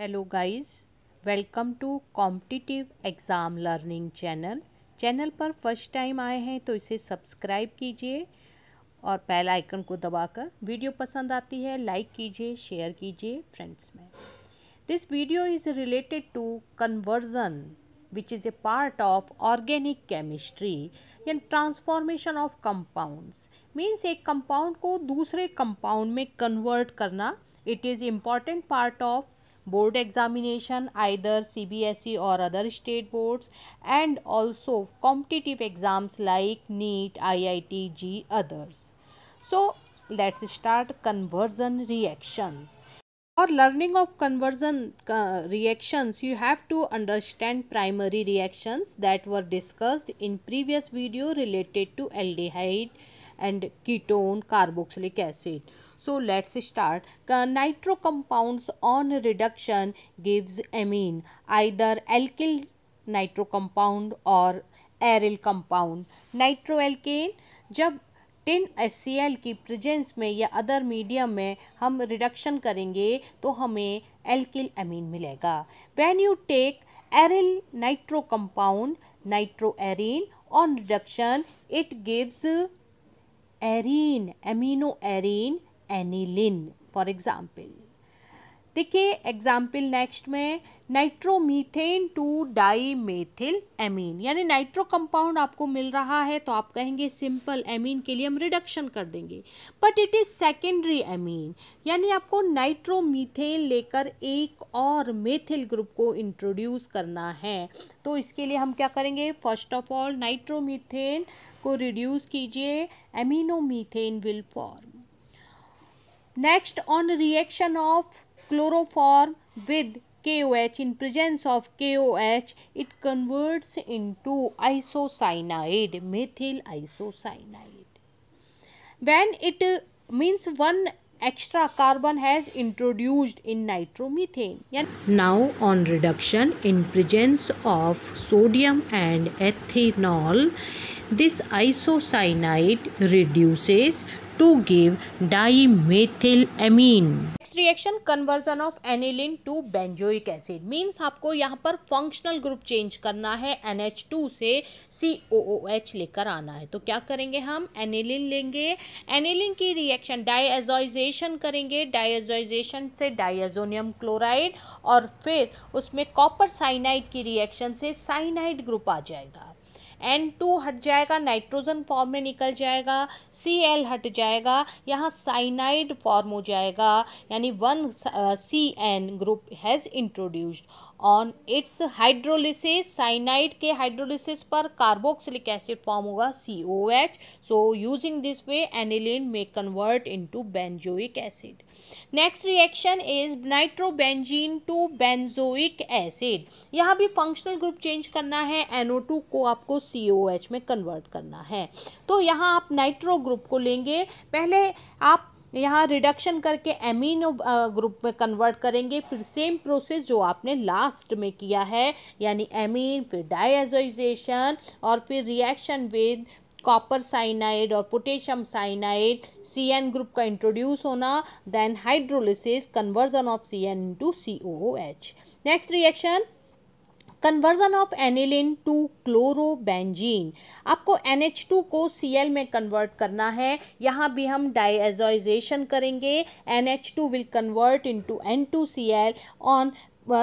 Hello guys welcome to competitive exam learning channel channel पर first time आए हैं तो इसे सब्सक्राइब कीजिए और पहला आइकन को दबाकर वीडियो पसंद आती है लाइक कीजिए शेयर कीजिए फ्रेंड्स में this video is related to conversion which is a part of organic chemistry and transformation of compounds means एक कंपाउंड को दूसरे कंपाउंड में कन्वर्ट करना it is important part of board examination either CBSE or other state boards and also competitive exams like NEET, IIT, G others. So let's start conversion reactions. For learning of conversion uh, reactions, you have to understand primary reactions that were discussed in previous video related to aldehyde and ketone carboxylic acid. So let's start. Nitro compounds on reduction gives amine, either alkyl nitro compound or aryl compound nitroalkane जब tin S की presence में या other medium में हम reduction करेंगे तो हमें alkyl amine मिलेगा when you take aryl nitro compound nitro arene on reduction it gives arene amino arene aniline for example देखिए एग्जाम्पल नेक्स्ट में nitromethane to dimethyl amine यानी नाइट्रो कंपाउंड आपको मिल रहा है तो आप कहेंगे सिंपल एमीन के लिए हम रिडक्शन कर देंगे but it is secondary amine यानी आपको नाइट्रोमीथेन लेकर एक और मेथिल ग्रुप को इंट्रोड्यूस करना है तो इसके लिए हम क्या करेंगे फर्स्ट ऑफ ऑल नाइट्रोमीथेन को रिड्यूस कीजिए aminomethane will form Next, on reaction of chloroform with KOH, in presence of KOH, it converts into isocyanide, methyl isocyanide. When it means one extra carbon has introduced in nitromethane. Now on reduction in presence of sodium and ethanol, this isocyanide reduces to give dimethylamine. Next reaction conversion of aniline to benzoic acid means आपको यहाँ पर functional group change करना है to से H लेकर आना है तो क्या करेंगे हम एनिलिन लेंगे एनिलिन की रिएक्शन डाइएजोइजेशन करेंगे डाइएजोइजेशन से डाइएजोनियम क्लोराइड और फिर उसमें कॉपर साइनाइड की रिएक्शन से साइनाइड ग्रुप आ जाएगा एन टू हट जाएगा नाइट्रोजन फॉर्म में निकल जाएगा सी एल हट जाएगा यहाँ साइनाइड फॉर्म हो जाएगा यानी one C N group has introduced on its hydrolysis cyanide के हाइड्रोलिसिस पर कार्बोक्सिलिक एसिड फॉर्म होगा C O H so using this way aniline may convert to benzoic acid next reaction is nitrobenzene to benzoic acid यहाँ भी functional group change करना है to को आपको सी O H में कन्वर्ट करना है तो यहाँ आप नाइट्रो ग्रुप को लेंगे पहले आप यहाँ रिडक्शन करके एमिनो ग्रुप में कन्वर्ट करेंगे फिर सेम प्रोसेस जो आपने लास्ट में किया है यानी एमीन फिर डायजोइजेशन और फिर रिएक्शन विद कॉपर साइनाइड और potassium cyanide C N group का इंट्रोड्यूस होना then hydrolysis conversion of C N to C O H next reaction conversion of aniline to chlorobenzene आपको एन टू को L में convert करना है यहाँ भी हम डाइएजोइजेशन करेंगे N two will convert into two N C L on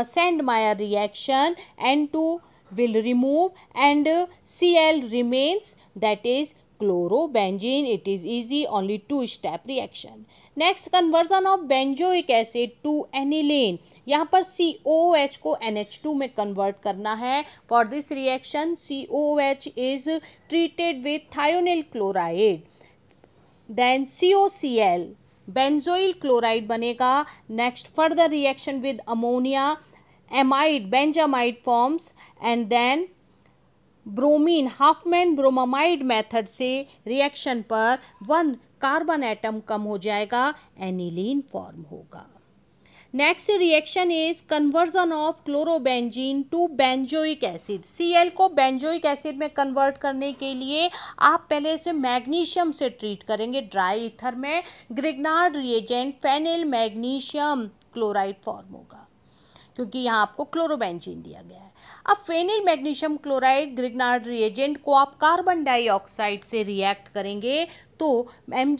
Sandmeyer reaction N two will remove and C L remains that is chlorobenzene it is easy only two step reaction next conversion of benzoic acid to aniline यहाँ पर C O H को N H two में convert करना है for this reaction C O H is treated with thionyl chloride then C O C L benzoyl chloride बनेगा next further reaction with ammonia amide benzamide forms and then bromine Hofmann bromamide method से reaction पर one carbon atom कम हो जाएगा aniline form होगा next reaction is conversion of chlorobenzene to benzoic acid CL को benzoic acid में convert करने के लिए आप पहले इसे मैग्नीशियम से ट्रीट करेंगे ड्राई इथर में Grignard reagent phenyl magnesium chloride form होगा क्योंकि यहाँ आपको क्लोरोबेंजीन दिया गया है अब phenyl magnesium chloride Grignard reagent को आप कार्बन डाइऑक्साइड से रिएक्ट करेंगे तो एम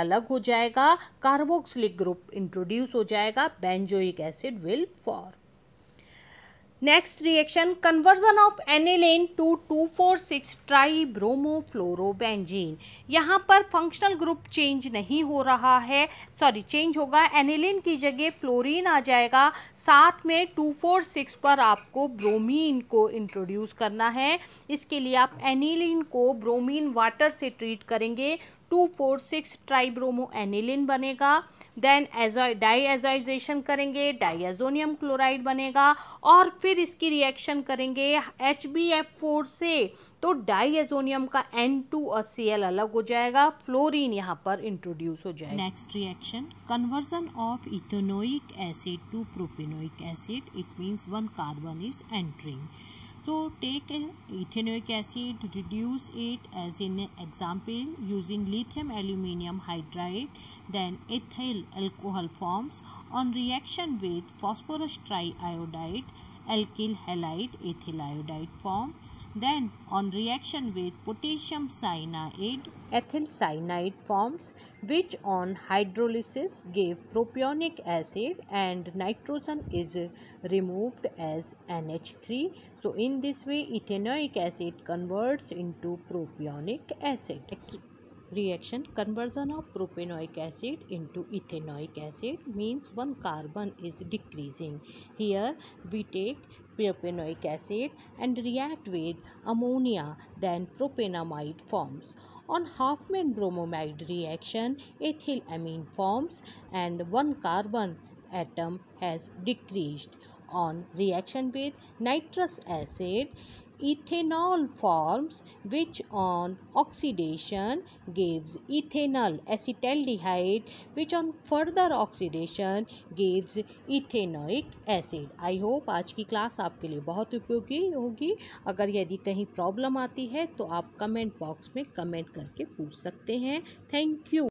अलग हो जाएगा कार्बोक्सिलिक ग्रुप इंट्रोड्यूस हो जाएगा benzoic acid will form next reaction conversion of aniline to two four six tribromo fluorobenzene यहाँ पर फंक्शनल ग्रुप चेंज नहीं हो रहा है सॉरी चेंज होगा एनिलीन की जगह फ्लोरीन आ जाएगा साथ में टू फोर सिक्स पर आपको ब्रोमीन को इंट्रोड्यूस करना है इसके लिए आप एनिलीन को ब्रोमीन वाटर से ट्रीट करेंगे two four six tribromo aniline बनेगा देन एजॉय डाईएजाइजेशन करेंगे डाइजोनियम क्लोराइड बनेगा और फिर इसकी रिएक्शन करेंगे एच फोर से तो डाइएजोनियम का एन टू और सी एल अलग हो जाएगा फ्लोरीन यहाँ पर इंट्रोड्यूस हो जाएगा next reaction conversion of ethanoic acid to propanoic acid it means one carbon is entering So take ethanoic acid, reduce it as in example using lithium aluminium hydride, then ethyl alcohol forms on reaction with phosphorus triiodide, alkyl halide, ethyl iodide form. Then on reaction with potassium cyanide, ethyl cyanide forms which on hydrolysis gave propionic acid and nitrogen is removed as NH3. So in this way ethanoic acid converts into propionic acid reaction conversion of propanoic acid into ethanoic acid means one carbon is decreasing here we take propanoic acid and react with ammonia then propanamide forms on Hoffman bromomide reaction ethyl amine forms and one carbon atom has decreased on reaction with nitrous acid ethanol forms which on oxidation gives ethanol acetaldehyde which on further oxidation gives ethanoic acid I hope आज की class आपके लिए बहुत उपयोगी होगी अगर यदि कहीं प्रॉब्लम आती है तो आप कमेंट बॉक्स में कमेंट करके पूछ सकते हैं थैंक यू